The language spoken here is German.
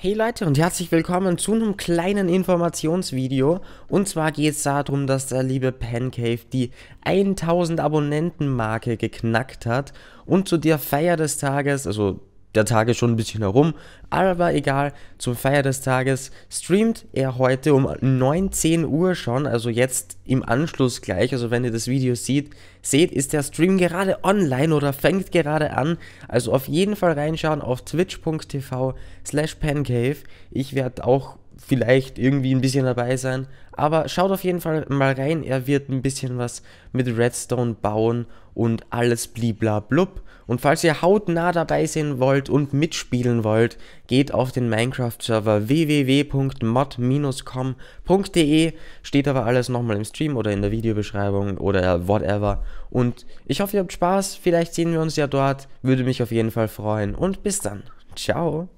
Hey Leute und herzlich willkommen zu einem kleinen Informationsvideo. Und zwar geht es darum, dass der liebe Pancave die 1000 Abonnenten Marke geknackt hat. Und zu der Feier des Tages, also der Tage schon ein bisschen herum. Aber egal, zum Feier des Tages streamt er heute um 19 Uhr schon, also jetzt im Anschluss gleich. Also wenn ihr das Video seht, seht, ist der Stream gerade online oder fängt gerade an. Also auf jeden Fall reinschauen auf twitch.tv slash pancave. Ich werde auch vielleicht irgendwie ein bisschen dabei sein. Aber schaut auf jeden Fall mal rein. Er wird ein bisschen was mit Redstone bauen und alles blibla blub. Und falls ihr hautnah dabei sein wollt und mitspielen wollt, geht auf den Minecraft-Server www.mod-com.de. Steht aber alles nochmal im Stream oder in der Videobeschreibung oder whatever. Und ich hoffe, ihr habt Spaß. Vielleicht sehen wir uns ja dort. Würde mich auf jeden Fall freuen. Und bis dann. Ciao.